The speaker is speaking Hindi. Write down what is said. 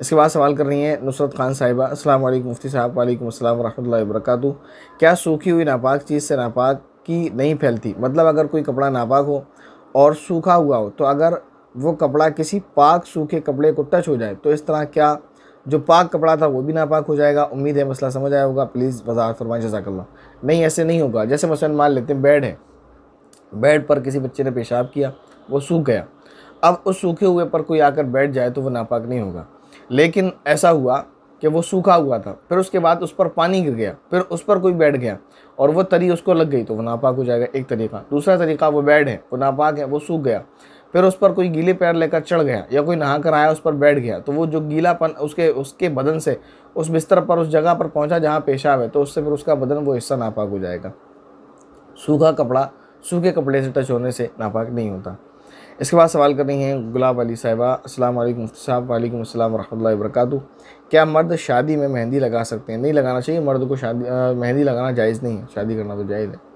इसके बाद सवाल कर रही हैं नुसरत खान साहिबा अस्सलाम वालेकुम मुफ्ती साहब वालेकुम अस्सलाम वरहमल वरक क्या सूखी हुई नापाक चीज़ से नापाक की नहीं फैलती मतलब अगर कोई कपड़ा नापाक हो और सूखा हुआ हो तो अगर वो कपड़ा किसी पाक सूखे कपड़े को टच हो जाए तो इस तरह क्या जो पाक कपड़ा था वो भी नापाक हो जाएगा उम्मीद है मसला समझ आया होगा प्लीज़ वजाहत फरमाए जजाकल्ला नहीं ऐसे नहीं होगा जैसे मसलन मान लेते हैं बेड है बेड पर किसी बच्चे ने पेशाब किया वो सूख गया अब उस सूखे हुए पर कोई आकर बैठ जाए तो वो नापाक नहीं होगा लेकिन ऐसा हुआ कि वो सूखा हुआ था फिर उसके बाद उस पर पानी गिर गया फिर उस पर कोई बैठ गया और वो तरी उसको लग गई तो वो नापाक हो जाएगा एक तरीका दूसरा तरीका वो बैड है वो नापाक है वो सूख गया फिर उस पर कोई गीले पैर लेकर चढ़ गया या कोई नहा कर आया उस पर बैठ गया तो वो जो गीलापन उसके उसके बदन से उस बिस्तर पर उस जगह पर पहुंचा जहाँ पेशाब है तो उससे फिर उसका बदन वो हिस्सा नापाक हो जाएगा सूखा कपड़ा सूखे कपड़े से टच होने से नापाक नहीं होता इसके बाद सवाल कर रही हैं गुलाब अली साहिबा अस्सलाम साहब वालेकुम अस्सलाम वरहमल वरक क्या मर्द शादी में मेहंदी लगा सकते हैं नहीं लगाना चाहिए मर्द को शादी मेहंदी लगाना जायज़ नहीं है शादी करना तो जायज़ है